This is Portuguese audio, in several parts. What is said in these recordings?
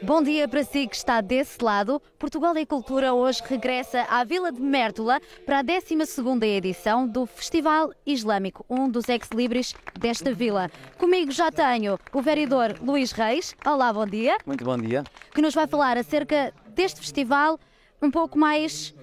Bom dia para si que está desse lado. Portugal e Cultura hoje regressa à Vila de Mértola para a 12ª edição do Festival Islâmico, um dos ex-libris desta vila. Comigo já tenho o vereador Luís Reis. Olá, bom dia. Muito bom dia. Que nos vai falar acerca deste festival um pouco mais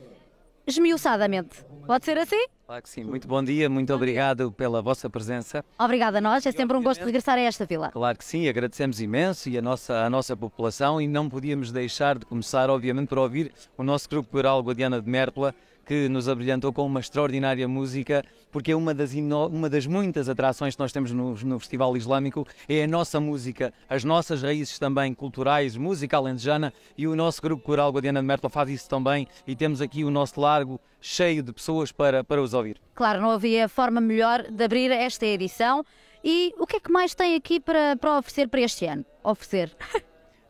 esmiuçadamente. Pode ser assim? Claro que sim. Muito bom dia, muito obrigado pela vossa presença. Obrigada a nós, é sempre um gosto regressar a esta vila. Claro que sim, agradecemos imenso e a nossa, a nossa população e não podíamos deixar de começar, obviamente, por ouvir o nosso grupo rural Guadiana de Mértola, que nos abrilhantou com uma extraordinária música, porque é uma das, uma das muitas atrações que nós temos no, no, Festival Islâmico, é a nossa música, as nossas raízes também culturais, música alentejana, e o nosso grupo coral Guadiana de Mertol faz isso também, e temos aqui o nosso largo cheio de pessoas para, para os ouvir. Claro, não havia forma melhor de abrir esta edição. E o que é que mais tem aqui para, para oferecer para este ano? Oferecer.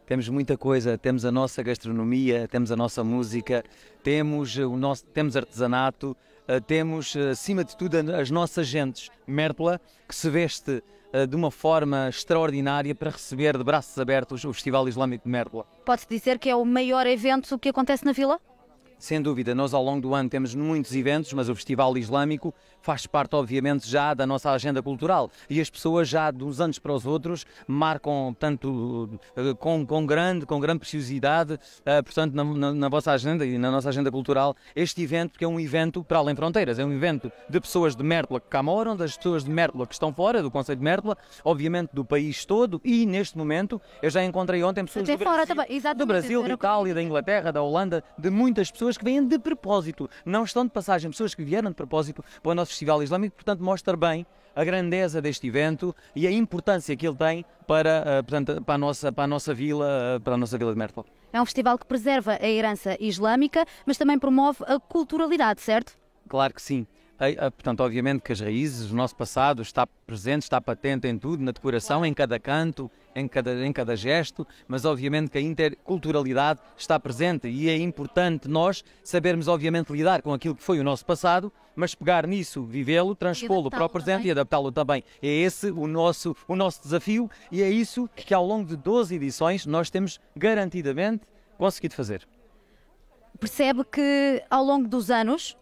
Temos muita coisa, temos a nossa gastronomia, temos a nossa música, temos o nosso, temos artesanato, eh, temos eh, acima de tudo as nossas gentes, Mértola, que se veste eh, de uma forma extraordinária para receber de braços abertos o Festival Islâmico de Mértola. Pode-se dizer que é o maior evento que acontece na vila? Sem dúvida, nós ao longo do ano temos muitos eventos, mas o Festival Islâmico faz parte, obviamente, já da nossa agenda cultural e as pessoas já de uns anos para os outros marcam tanto eh, com, com grande, com grande preciosidade, eh, portanto, na, na, na, vossa agenda e na nossa agenda cultural, este evento, que é um evento para além fronteiras, é um evento de pessoas de Mértola que cá moram, das pessoas de Mértola que estão fora do Conselho de Mértola, obviamente do país todo e neste momento eu já encontrei ontem pessoas Até do fora, Brasil, também. Exatamente. do Brasil, da Itália, da Inglaterra, da Holanda, de muitas pessoas pessoas que vêm de propósito, não estão de passagem, pessoas que vieram de propósito para o nosso Festival Islâmico, portanto, mostra bem a grandeza deste evento e a importância que ele tem para, eh, portanto, para, a, nossa, para a nossa vila, eh, para a nossa vila de Mertol. É um festival que preserva a herança islâmica, mas também promove a culturalidade, certo? Claro que sim. Eh, portanto, obviamente que as raízes, o nosso passado está presente, está patente em tudo, na decoração, em cada canto, em cada, em cada gesto, mas obviamente que a interculturalidade está presente e é importante nós sabermos, obviamente, lidar com aquilo que foi o nosso passado, mas pegar nisso, vivê-lo, transpô-lo para o presente também. e adaptá-lo também. É esse o nosso, o nosso desafio e é isso que ao longo de 12 edições nós temos garantidamente conseguido fazer. Percebe que ao longo dos anos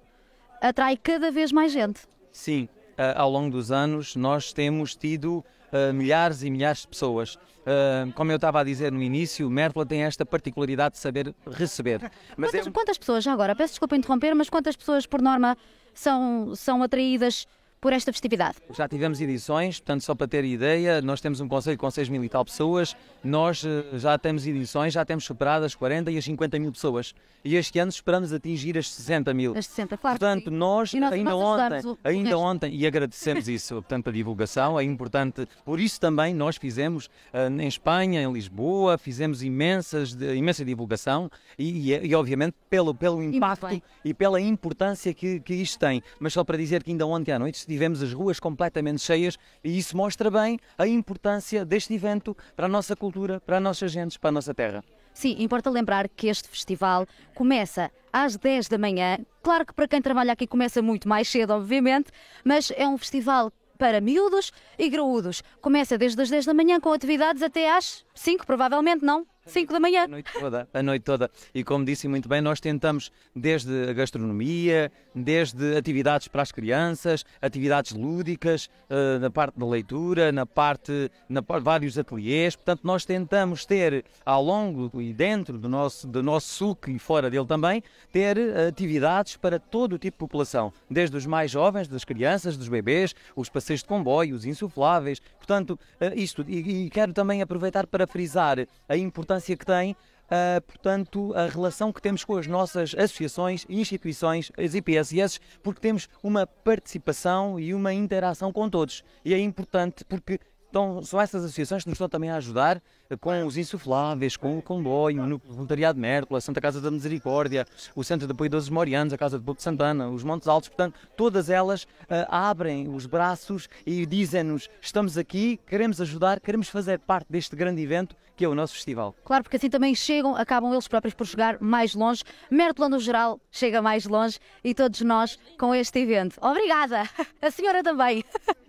atrai cada vez mais gente. Sim, ah, ao longo dos anos, nós temos tido ah, milhares e milhares de pessoas. Ah, como eu estava a dizer no início, Mértola tem esta particularidade de saber receber. Mas quantas, é... quantas pessoas, já agora, peço desculpa interromper, mas quantas pessoas por norma são, são atraídas por esta festividade? Já tivemos edições, portanto, só para ter ideia, nós temos um conselho com 6 mil e tal pessoas, nós eh, já temos edições, já temos superado as 40 e as 50 mil pessoas. E este ano esperamos atingir as 60 mil. As 60, claro. Portanto, nós, nós ainda nós ontem, ainda ontem, e agradecemos isso, portanto, a divulgação é importante. Por isso também nós fizemos eh, em Espanha, em Lisboa, fizemos imensas, imensa divulgação e, e, é, e obviamente, pelo, pelo impacto e, e pela importância que, que isto tem. Mas só para dizer que ainda ontem à noite se tivemos as ruas completamente cheias e isso mostra bem a importância deste evento para a nossa cultura, para as nossas gentes, para a nossa terra. Sim, importa lembrar que este festival começa às 10 da manhã. Claro que para quem trabalha aqui começa muito mais cedo, obviamente, mas é um festival para miúdos e graúdos. Começa desde as 10 da manhã com atividades até às 5, provavelmente, não? 5 da manhã. A noite toda, a noite toda. E como disse muito bem, nós tentamos desde a gastronomia, desde atividades para as crianças, atividades lúdicas, uh, na parte da leitura, na parte, na vários ateliês. Portanto, nós tentamos ter ao longo e dentro do nosso, do nosso suco e fora dele também, ter eh, atividades para todo o tipo de população, desde os mais jovens, das crianças, dos bebês, os passeios de comboio, os insufláveis. Portanto, uh, isto. E, e quero também aproveitar para frisar a importância importância que tem, uh, portanto, a relação que temos com as nossas associações e instituições, as IPSS, porque temos uma participação e uma interação com todos. E é importante porque então, são essas associações que nos estão também a ajudar com os insufláveis, com o comboio, no voluntariado de a Santa Casa da Misericórdia, o Centro de Apoio dos Morianos, a Casa de Bobo de Santana, os Montes Altos, portanto, todas elas uh, abrem os braços e dizem-nos: estamos aqui, queremos ajudar, queremos fazer parte deste grande evento que é o nosso festival. Claro, porque assim também chegam, acabam eles próprios por chegar mais longe. Mértola, no geral, chega mais longe e todos nós com este evento. Obrigada! A senhora também!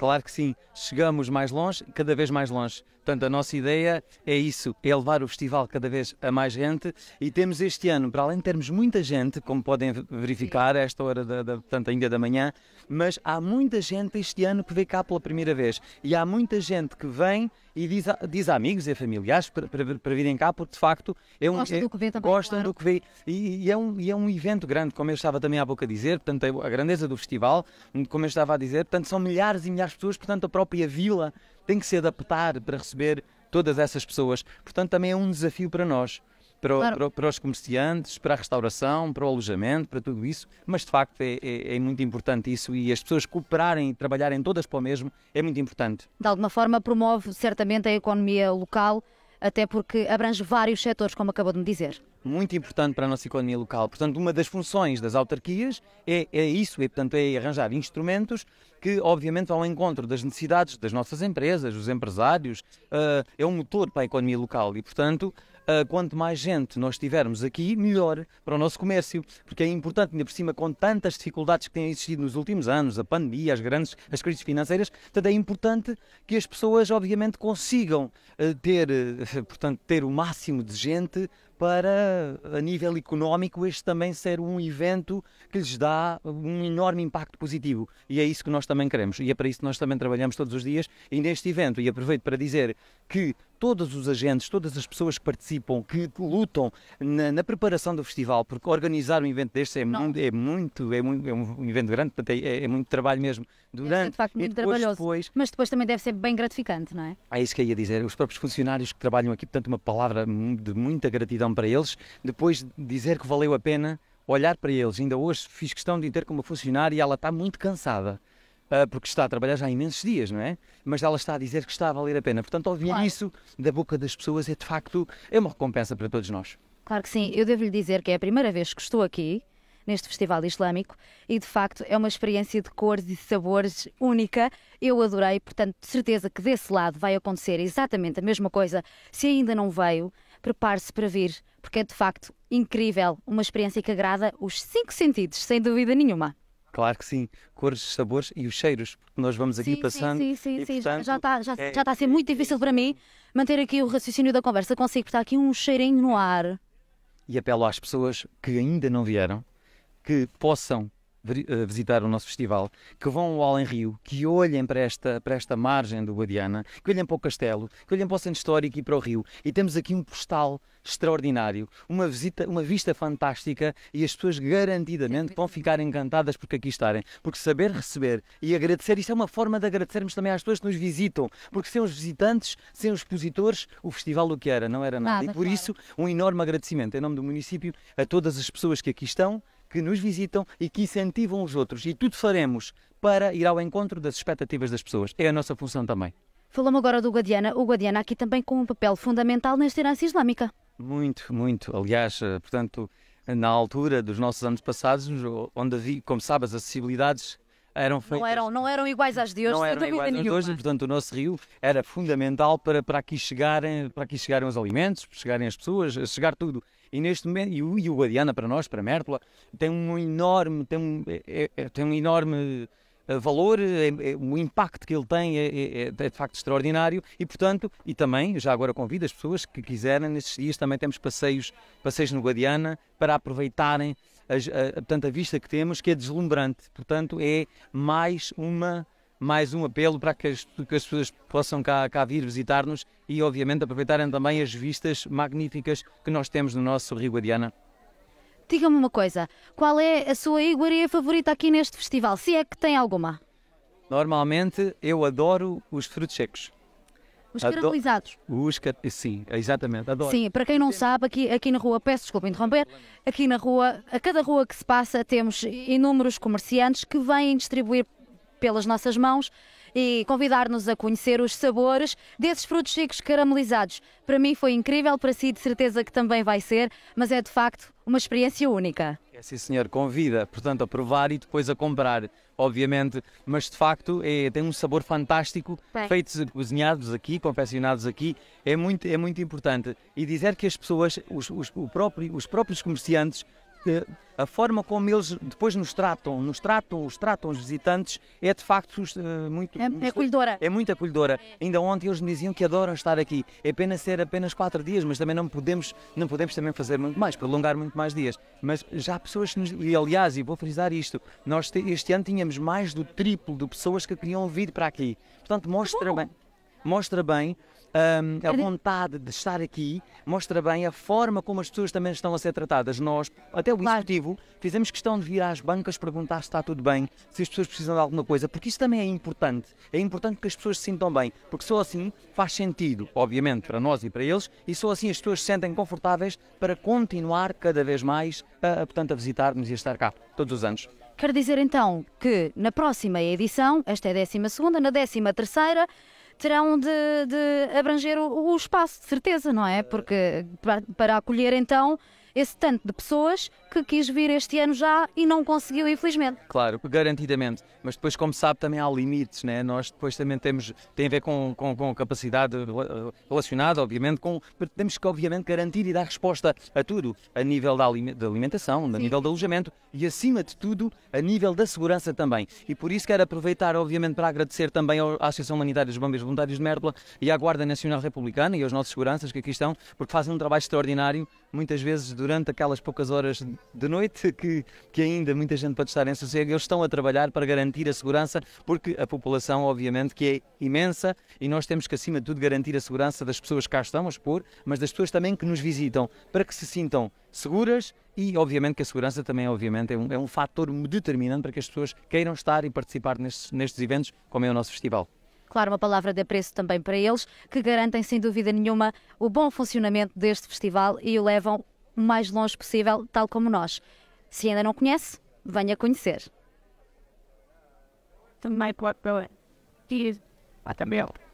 Claro que sim, chegamos mais longe, cada vez mais longe. Portanto, a nossa ideia é isso, é levar o festival cada vez a mais gente e temos este ano, para além de termos muita gente, como podem verificar a esta hora, da, da, portanto, ainda da manhã, mas há muita gente este ano que vem cá pela primeira vez e há muita gente que vem e diz diz a amigos e a familiares para, para, para, virem cá, porque de facto é um, gostam é, do que vê também, gostam claro. do que vê e, e, é um, e é um evento grande, como eu estava também há boca a dizer, portanto, a grandeza do festival, como eu estava a dizer, portanto, são milhares e milhares de pessoas, portanto, a própria vila tem que se adaptar para receber todas essas pessoas. Portanto, também é um desafio para nós, para, claro. para, para os comerciantes, para a restauração, para o alojamento, para tudo isso. Mas, de facto, é, é, é, muito importante isso e as pessoas cooperarem e trabalharem todas para o mesmo é muito importante. De alguma forma, promove certamente a economia local, até porque abrange vários setores, como acabou de me dizer. Muito importante para a nossa economia local. Portanto, uma das funções das autarquias é, é isso, e, é, portanto, é arranjar instrumentos que obviamente vão ao encontro das necessidades das nossas empresas, dos empresários, uh, é um motor para a economia local e, portanto, uh, quanto mais gente nós tivermos aqui, melhor para o nosso comércio, porque é importante, ainda por cima, com tantas dificuldades que têm existido nos últimos anos, a pandemia, as grandes, as crises financeiras, portanto é importante que as pessoas, obviamente, consigam uh, ter, uh, portanto, ter o máximo de gente para, a nível económico, este também ser um evento que lhes dá um enorme impacto positivo. E é isso que nós também queremos. E é para isso que nós também trabalhamos todos os dias. E neste evento, e aproveito para dizer que todos os agentes, todas as pessoas que participam, que lutam na, na preparação do festival, porque organizar um evento deste é, muito, é muito, é muito, é um evento grande, é, é muito trabalho mesmo. Durante, é, de facto, muito depois, trabalhoso, depois, mas depois também deve ser bem gratificante, não é? Ah, é isso que eu ia dizer, os próprios funcionários que trabalham aqui, portanto, uma palavra de muita gratidão para eles, depois dizer que valeu a pena olhar para eles. Ainda hoje fiz questão de ter com uma funcionária e ela está muito cansada. Ah, porque está a trabalhar já há imensos dias, não é? Mas ela está a dizer que está a valer a pena. Portanto, ouvir claro. isso da boca das pessoas é de facto é uma recompensa para todos nós. Claro que sim. Eu devo lhe dizer que é a primeira vez que estou aqui neste festival islâmico e de facto é uma experiência de cores e sabores única. Eu adorei, portanto, de certeza que desse lado vai acontecer exatamente a mesma coisa. Se ainda não veio, prepare-se para vir, porque é de facto incrível, uma experiência que agrada os cinco sentidos, sem dúvida nenhuma. Claro que sim, cores, sabores e os cheiros, porque nós vamos aqui sim, passando. Sim, sim, sim, e, sim. Portanto, já está já, é, já tá a ser é muito difícil para mim é manter aqui o raciocínio da conversa consigo, porque está aqui um cheirinho no ar. E apelo às pessoas que ainda não vieram que possam eh, visitar o nosso festival, que vão ao Além Rio, que olhem para esta, para esta margem do Guadiana, que olhem para o castelo, que olhem para o centro histórico e para o rio. E temos aqui um postal extraordinário, uma visita, uma vista fantástica e as pessoas garantidamente vão ficar encantadas porque aqui estarem, porque saber receber e agradecer, Isso é uma forma de agradecermos também às pessoas que nos visitam, porque sem os visitantes, sem os expositores, o festival o que era, não era nada. nada e por claro. isso, um enorme agradecimento em nome do município a todas as pessoas que aqui estão que nos visitam e que incentivam os outros. E tudo faremos para ir ao encontro das expectativas das pessoas. É a nossa função também. Falamos agora do Guadiana. O Guadiana aqui também com um papel fundamental nesta herança islâmica. Muito, muito. Aliás, eh, portanto, na altura dos nossos anos passados, onde havia, como sabe, as acessibilidades eram feitas... Não eram, não eram iguais às de hoje, não eram iguais nenhuma. às de hoje, portanto o nosso rio era fundamental para, para, aqui chegarem, para aqui chegarem os alimentos, chegarem as pessoas, chegar tudo. E neste momento, e o, e o Guadiana para nós, para Mértola, tem um enorme, tem um, é, é, é tem um enorme eh, valor, é, é, o impacto que ele tem é, é, de facto extraordinário e, portanto, e também, já agora convido as pessoas que quiserem, nestes dias também temos passeios, passeios no Guadiana para aproveitarem a, a, a, a vista que temos, que é deslumbrante. Portanto, é mais uma mais um apelo para que as, que as pessoas possam cá, cá vir visitar-nos e, obviamente, aproveitarem também as vistas magníficas que nós temos no nosso Rio Guadiana. Diga-me uma coisa, qual é a sua iguaria favorita aqui neste festival, se é que tem alguma? Normalmente eu adoro os frutos secos. Os caramelizados. Os car... Sim, exatamente, adoro. Sim, para quem não sabe, aqui, aqui na rua, peço desculpa interromper, aqui na rua, a cada rua que se passa temos inúmeros comerciantes que vêm distribuir pelas nossas mãos e convidar-nos a conhecer os sabores desses frutos secos caramelizados. Para mim foi incrível, para si de certeza que também vai ser, mas é de facto uma experiência única. É sim, senhor, convida, portanto, a provar e depois a comprar, obviamente, mas de facto é, tem um sabor fantástico, Bem. feitos, cozinhados aqui, confeccionados aqui, é muito, é muito importante. E dizer que as pessoas, os, os, próprio, os próprios comerciantes, que a forma como eles depois nos tratam, nos tratam, os tratam os visitantes, é de facto eh, muito... É, é acolhedora. É muito acolhedora. É. Ainda ontem eles me diziam que adoram estar aqui. É pena ser apenas quatro dias, mas também não podemos, não podemos também fazer muito mais, prolongar muito mais dias. Mas já há pessoas que nos... E aliás, e vou frisar isto, nós este ano tínhamos mais do triplo de pessoas que queriam vir para aqui. Portanto, mostra bem mostra bem um, a vontade de estar aqui mostra bem a forma como as pessoas também estão a ser tratadas. Nós, até o executivo, fizemos questão de vir às bancas perguntar se está tudo bem, se as pessoas precisam de alguma coisa, porque isso também é importante. É importante que as pessoas se sintam bem, porque só assim faz sentido, obviamente, para nós e para eles, e só assim as pessoas se sentem confortáveis para continuar cada vez mais a, portanto, a visitar-nos e a estar cá todos os anos. Quer dizer então que na próxima edição, esta é a 12, na 13 terceira, terão de, de abranger o, o, espaço, de certeza, não é? Porque para, para acolher então esse tanto de pessoas que quis vir este ano já e não conseguiu, infelizmente. Claro, garantidamente. Mas depois, como sabe, também há limites, né? Nós depois também temos, tem a ver com, com, com capacidade relacionada, obviamente, com. Temos que, obviamente, garantir e dar resposta a tudo, a nível da alimentação, a nível do alojamento e, acima de tudo, a nível da segurança também. E por isso quero aproveitar, obviamente, para agradecer também à Associação Humanitária dos Bombeiros Voluntários de Mérdola e à Guarda Nacional Republicana e aos nossos seguranças que aqui estão, porque fazem um trabalho extraordinário, muitas vezes durante aquelas poucas horas de noite que, que ainda muita gente pode estar em sossego. Eles estão a trabalhar para garantir a segurança, porque a população, obviamente, que é imensa e nós temos que, acima de tudo, garantir a segurança das pessoas que cá estão a expor, mas das pessoas também que nos visitam, para que se sintam seguras e, obviamente, que a segurança também obviamente, é, um, é um fator determinante para que as pessoas queiram estar e participar nestes, nestes eventos, como é o nosso festival claro, uma palavra de apreço também para eles, que garantem sem dúvida nenhuma o bom funcionamento deste festival e o levam o mais longe possível, tal como nós. Se ainda não conhece, venha conhecer. Também pode, também.